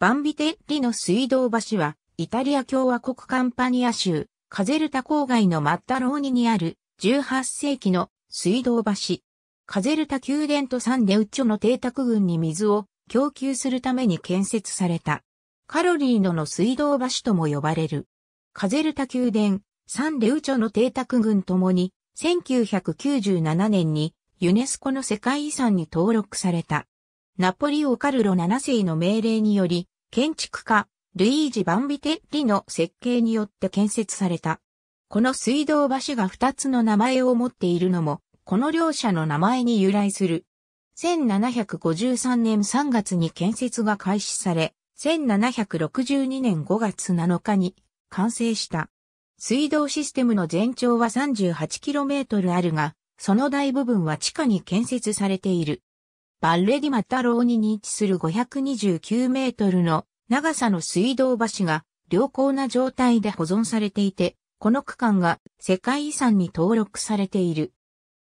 バンビテッリの水道橋は、イタリア共和国カンパニア州、カゼルタ郊外のマッタローニにある18世紀の水道橋。カゼルタ宮殿とサンデウッチョの邸宅群に水を供給するために建設された。カロリーノの水道橋とも呼ばれる。カゼルタ宮殿、サンデウチョの邸宅群ともに、1997年にユネスコの世界遺産に登録された。ナポリオ・カルロ7世の命令により、建築家、ルイージ・バンビテッリの設計によって建設された。この水道橋が2つの名前を持っているのも、この両者の名前に由来する。1753年3月に建設が開始され、1762年5月7日に完成した。水道システムの全長は 38km あるが、その大部分は地下に建設されている。バッレディマタローニに位置する529メートルの長さの水道橋が良好な状態で保存されていて、この区間が世界遺産に登録されている。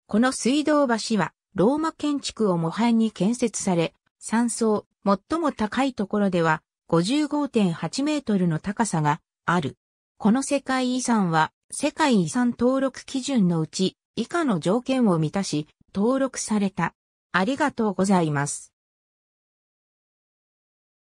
この水道橋はローマ建築を模範に建設され、山層、最も高いところでは55.8メートルの高さがある。この世界遺産は世界遺産登録基準のうち以下の条件を満たし登録された。ありがとうございます。